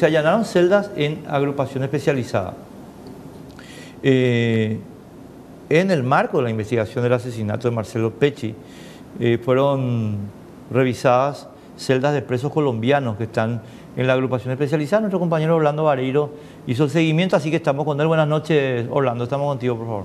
Se allanaron celdas en agrupación especializada. Eh, en el marco de la investigación del asesinato de Marcelo Pecci, eh, fueron revisadas celdas de presos colombianos que están en la agrupación especializada. Nuestro compañero Orlando Vareiro hizo el seguimiento, así que estamos con él. Buenas noches, Orlando, estamos contigo, por favor.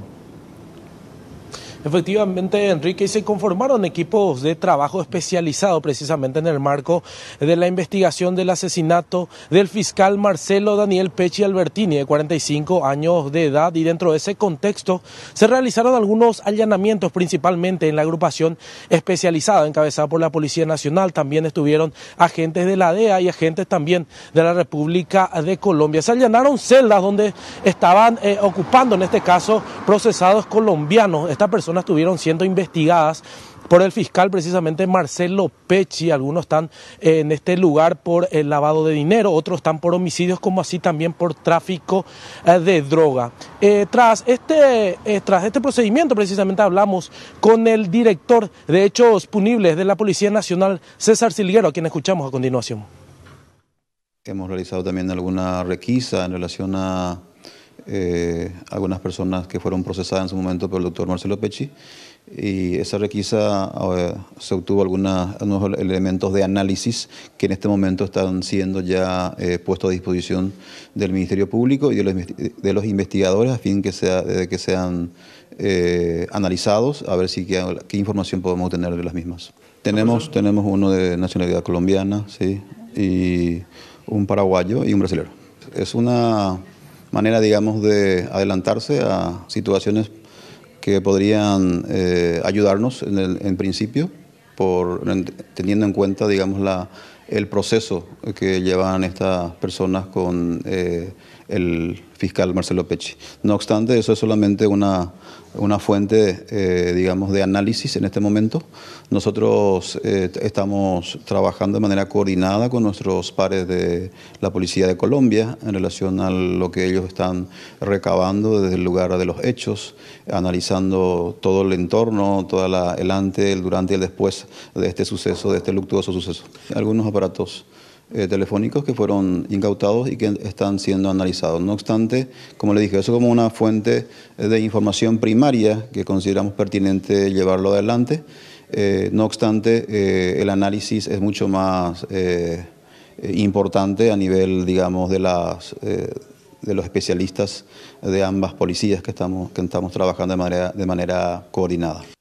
Efectivamente, Enrique, se conformaron equipos de trabajo especializado precisamente en el marco de la investigación del asesinato del fiscal Marcelo Daniel Pechi Albertini, de 45 años de edad, y dentro de ese contexto se realizaron algunos allanamientos, principalmente en la agrupación especializada encabezada por la Policía Nacional. También estuvieron agentes de la DEA y agentes también de la República de Colombia. Se allanaron celdas donde estaban eh, ocupando, en este caso, procesados colombianos estuvieron siendo investigadas por el fiscal precisamente Marcelo Pecci. Algunos están eh, en este lugar por el lavado de dinero, otros están por homicidios, como así también por tráfico eh, de droga. Eh, tras, este, tras este procedimiento, precisamente hablamos con el director de Hechos Punibles de la Policía Nacional, César Silguero, a quien escuchamos a continuación. Hemos realizado también alguna requisa en relación a eh, algunas personas que fueron procesadas en su momento por el doctor Marcelo Pecci. Y esa requisa eh, se obtuvo algunos elementos de análisis que en este momento están siendo ya eh, puestos a disposición del Ministerio Público y de los, de los investigadores a fin que, sea, de que sean analizados, a ver si qué, información podemos obtener de las mismas. Tenemos, tenemos uno de nacionalidad colombiana, sí, y un paraguayo y un brasileño. Es una manera, digamos, de adelantarse a situaciones que podrían eh, ayudarnos en, principio, por, teniendo en cuenta, digamos, la, el proceso que llevan estas personas con eh, el fiscal Marcelo Pecci. No obstante, eso es solamente una, fuente, eh, digamos, de análisis en este momento. Nosotros eh, estamos trabajando de manera coordinada con nuestros pares de la Policía de Colombia en relación a lo que ellos están recabando desde el lugar de los hechos, analizando todo el entorno, toda la, el antes, el durante y el después de este suceso, de este luctuoso suceso. Algunos aparatos eh, telefónicos que fueron incautados y que están siendo analizados. No obstante, como le dije, eso como una fuente eh, de información primaria que consideramos pertinente llevarlo adelante. Eh, no obstante, el análisis es mucho más importante a nivel, digamos, de las de los especialistas de ambas policías que estamos, que estamos trabajando de manera, de manera coordinada.